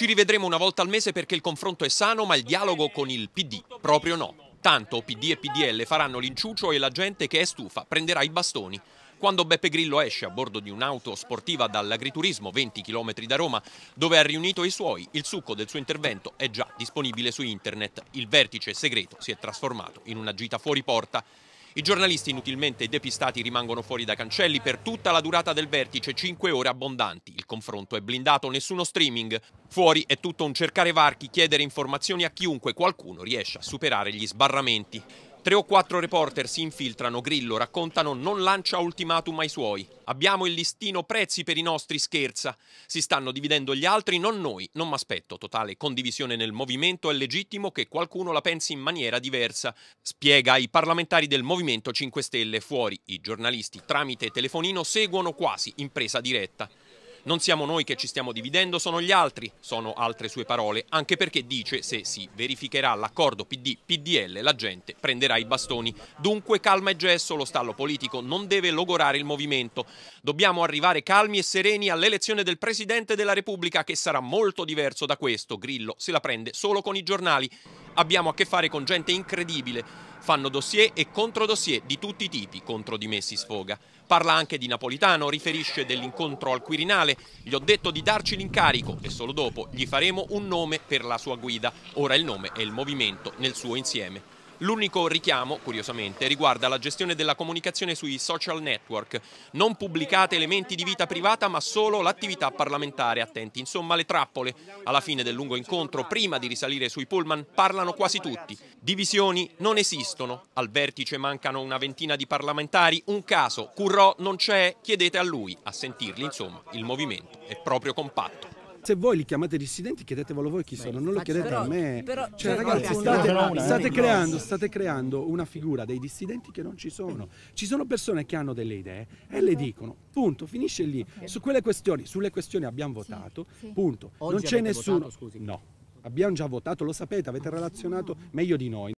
Ci rivedremo una volta al mese perché il confronto è sano, ma il dialogo con il PD proprio no. Tanto PD e PDL faranno l'inciuccio e la gente che è stufa prenderà i bastoni. Quando Beppe Grillo esce a bordo di un'auto sportiva dall'agriturismo 20 km da Roma, dove ha riunito i suoi, il succo del suo intervento è già disponibile su internet. Il vertice segreto si è trasformato in una gita fuori porta. I giornalisti inutilmente depistati rimangono fuori da cancelli per tutta la durata del vertice, 5 ore abbondanti. Il confronto è blindato, nessuno streaming. Fuori è tutto un cercare varchi, chiedere informazioni a chiunque qualcuno riesce a superare gli sbarramenti. Tre o quattro reporter si infiltrano, Grillo raccontano non lancia ultimatum ai suoi. Abbiamo il listino prezzi per i nostri, scherza. Si stanno dividendo gli altri, non noi, non mi aspetto Totale condivisione nel movimento, è legittimo che qualcuno la pensi in maniera diversa. Spiega ai parlamentari del Movimento 5 Stelle, fuori i giornalisti tramite telefonino seguono quasi in presa diretta. Non siamo noi che ci stiamo dividendo, sono gli altri, sono altre sue parole, anche perché dice se si verificherà l'accordo PD-PDL la gente prenderà i bastoni. Dunque calma e gesso, lo stallo politico non deve logorare il movimento. Dobbiamo arrivare calmi e sereni all'elezione del Presidente della Repubblica che sarà molto diverso da questo. Grillo se la prende solo con i giornali. Abbiamo a che fare con gente incredibile Fanno dossier e controdossier di tutti i tipi contro di me si sfoga. Parla anche di Napolitano, riferisce dell'incontro al Quirinale. Gli ho detto di darci l'incarico e solo dopo gli faremo un nome per la sua guida. Ora il nome è il movimento nel suo insieme. L'unico richiamo, curiosamente, riguarda la gestione della comunicazione sui social network. Non pubblicate elementi di vita privata, ma solo l'attività parlamentare. Attenti, insomma, le trappole. Alla fine del lungo incontro, prima di risalire sui pullman, parlano quasi tutti. Divisioni non esistono. Al vertice mancano una ventina di parlamentari. Un caso, Curro non c'è, chiedete a lui. A sentirli, insomma, il movimento è proprio compatto. Se voi li chiamate dissidenti, chiedetevelo voi chi sono, non lo chiedete però, a me. Però, cioè, ragazzi, state, eh. state, creando, state creando una figura dei dissidenti che non ci sono. Ci sono persone che hanno delle idee e le esatto. dicono, punto, finisce lì. Su quelle questioni, sulle questioni abbiamo votato, punto. non c'è nessuno. no, abbiamo già votato, lo sapete, avete relazionato meglio di noi.